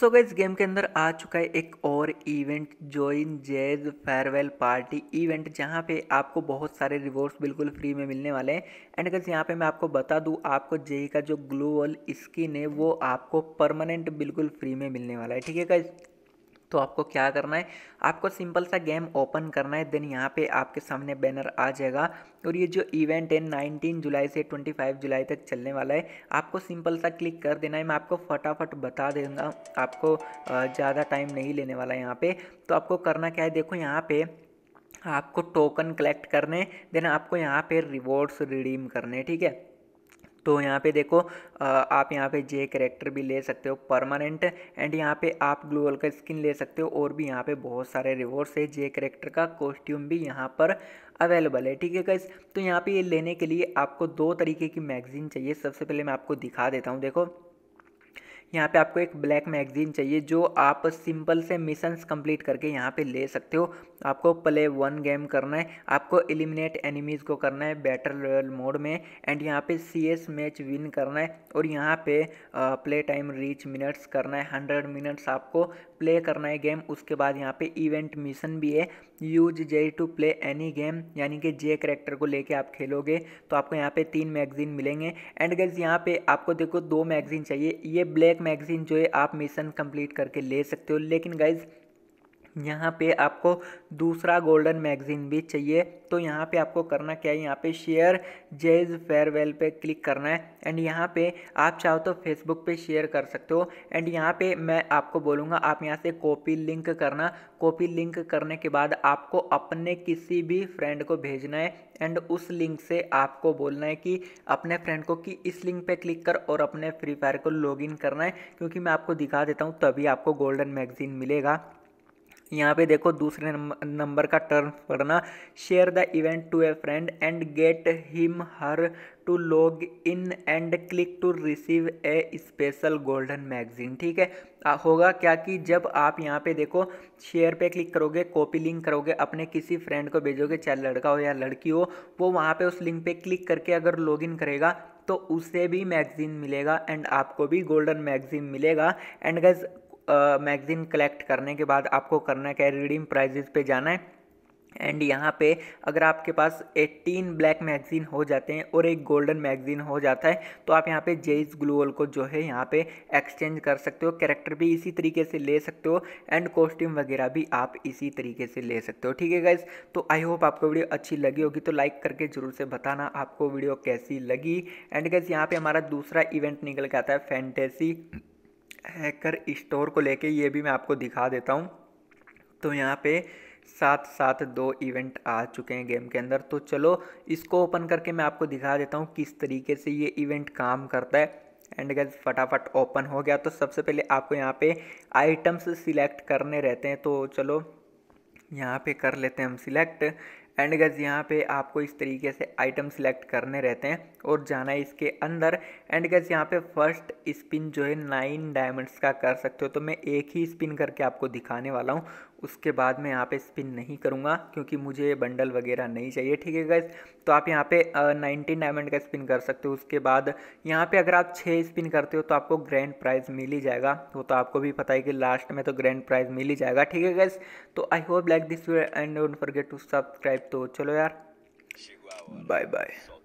सो so इस game के अंदर आ चुका है एक और event join Jai's farewell party event जहाँ पे आपको बहुत सारे रिवॉर्ड्स बिल्कुल फ्री में मिलने वाले हैं एंड अगर यहां पे मैं आपको बता दूं आपको जेई e e का जो ग्लोअल स्किन है वो आपको परमानेंट बिल्कुल फ्री में मिलने वाला है ठीक है तो आपको क्या करना है आपको सिंपल सा गेम ओपन करना है देन यहाँ पे आपके सामने बैनर आ जाएगा और ये जो इवेंट है 19 जुलाई से 25 जुलाई तक चलने वाला है आपको सिंपल सा क्लिक कर देना है मैं आपको फटाफट बता दूँगा आपको ज़्यादा टाइम नहीं लेने वाला है यहाँ पर तो आपको करना क्या है देखो यहाँ पर आपको टोकन कलेक्ट करने देन आपको यहाँ पे रिवॉर्ड्स रिडीम करने ठीक है तो यहाँ पे देखो आप यहाँ पे जे करेक्टर भी ले सकते हो परमानेंट एंड यहाँ पे आप ग्लोअल का स्किन ले सकते हो और भी यहाँ पे बहुत सारे रिवॉर्ड्स है जे करेक्टर का कॉस्ट्यूम भी यहाँ पर अवेलेबल है ठीक है गाइस तो यहाँ पे ये लेने के लिए आपको दो तरीके की मैगजीन चाहिए सबसे पहले मैं आपको दिखा देता हूँ देखो यहाँ पे आपको एक ब्लैक मैगजीन चाहिए जो आप सिंपल से मिशंस कंप्लीट करके यहाँ पे ले सकते हो आपको प्ले वन गेम करना है आपको एलिमिनेट एनिमीज़ को करना है बैटल रॉयल मोड में एंड यहाँ पे सी एस मैच विन करना है और यहाँ पे प्ले टाइम रीच मिनट्स करना है हंड्रेड मिनट्स आपको प्ले करना है गेम उसके बाद यहाँ पे इवेंट मिशन भी है use Jai to play any game यानी कि जे करेक्टर को लेके आप खेलोगे तो आपको यहाँ पे तीन मैगजीन मिलेंगे एंड गैस यहाँ पे आपको देखो दो मैगजीन चाहिए ये ब्लैक मैगजीन जो है आप मिशन कंप्लीट करके ले सकते हो लेकिन गाइज़ यहाँ पे आपको दूसरा गोल्डन मैगज़ीन भी चाहिए तो यहाँ पे आपको करना क्या है यहाँ पे शेयर जेज फेयरवेल पे क्लिक करना है एंड यहाँ पे आप चाहो तो फेसबुक पे शेयर कर सकते हो एंड यहाँ पे मैं आपको बोलूँगा आप यहाँ से कॉपी लिंक करना कॉपी लिंक करने के बाद आपको अपने किसी भी फ्रेंड को भेजना है एंड उस लिंक से आपको बोलना है कि अपने फ्रेंड को कि इस लिंक पर क्लिक कर और अपने फ्री फायर को लॉग करना है क्योंकि मैं आपको दिखा देता हूँ तभी आपको गोल्डन मैगज़ीन मिलेगा यहाँ पे देखो दूसरे नंबर का टर्न पढ़ना share the event to a friend and get him her to log in and click to receive a special golden magazine ठीक है होगा क्या कि जब आप यहाँ पे देखो शेयर पे क्लिक करोगे कॉपी लिंक करोगे अपने किसी फ्रेंड को भेजोगे चाहे लड़का हो या लड़की हो वो वहाँ पे उस लिंक पे क्लिक करके अगर लॉगिन करेगा तो उसे भी मैगज़ीन मिलेगा एंड आपको भी गोल्डन मैगज़ीन मिलेगा एंड गैस मैगज़ीन कलेक्ट करने के बाद आपको करना क्या है रिडीम प्राइजेज पे जाना है एंड यहाँ पे अगर आपके पास 18 ब्लैक मैगज़ीन हो जाते हैं और एक गोल्डन मैगज़ीन हो जाता है तो आप यहाँ पे जेइस ग्लूअल को जो है यहाँ पे एक्सचेंज कर सकते हो कैरेक्टर भी इसी तरीके से ले सकते हो एंड कॉस्ट्यूम वगैरह भी आप इसी तरीके से ले सकते हो ठीक है गाइज तो आई होप आपको वीडियो अच्छी लगी होगी तो लाइक करके ज़रूर से बताना आपको वीडियो कैसी लगी एंड गाइज यहाँ पर हमारा दूसरा इवेंट निकल के आता है फैंटेसी हैकर स्टोर को लेके ये भी मैं आपको दिखा देता हूँ तो यहाँ पे सात सात दो इवेंट आ चुके हैं गेम के अंदर तो चलो इसको ओपन करके मैं आपको दिखा देता हूँ किस तरीके से ये इवेंट काम करता है एंड गैस फटाफट ओपन हो गया तो सबसे पहले आपको यहाँ पे आइटम्स सिलेक्ट करने रहते हैं तो चलो यहाँ पे कर लेते हैं हम सिलेक्ट एंड गज यहाँ पे आपको इस तरीके से आइटम सेलेक्ट करने रहते हैं और जाना है इसके अंदर एंड गज यहाँ पे फर्स्ट स्पिन जो है नाइन डायमंड्स का कर सकते हो तो मैं एक ही स्पिन करके आपको दिखाने वाला हूँ उसके बाद मैं यहाँ पे स्पिन नहीं करूँगा क्योंकि मुझे बंडल वगैरह नहीं चाहिए ठीक है गैस तो आप यहाँ पे नाइनटीन डायमंड का स्पिन कर सकते हो उसके बाद यहाँ पे अगर आप छः स्पिन करते हो तो आपको ग्रैंड प्राइज़ मिल ही जाएगा वो तो आपको भी पता है कि लास्ट में तो ग्रैंड प्राइज़ मिल ही जाएगा ठीक है गैस तो I hope like this and don't forget to subscribe तो चलो यार बाय बाय